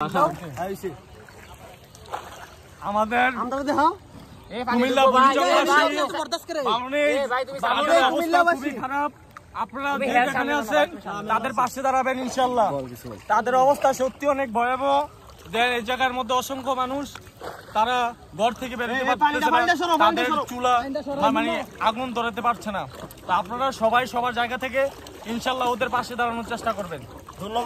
হ্যাঁ, হ্যাঁ, আমাদের হ্যাঁ, তাদের পাশে দাঁড়াবেন ইনশাল্লাহ তাদের অবস্থা সত্যি অনেক ভয়াবহ এই জায়গার মধ্যে অসংখ্য মানুষ তারা ঘর থেকে বেরোতে চুলা মানে আগুন ধরাতে পারছে না তা আপনারা সবাই সবার জায়গা থেকে ইনশাল্লাহ ওদের পাশে দাঁড়ানোর চেষ্টা করবেন ধন্যবাদ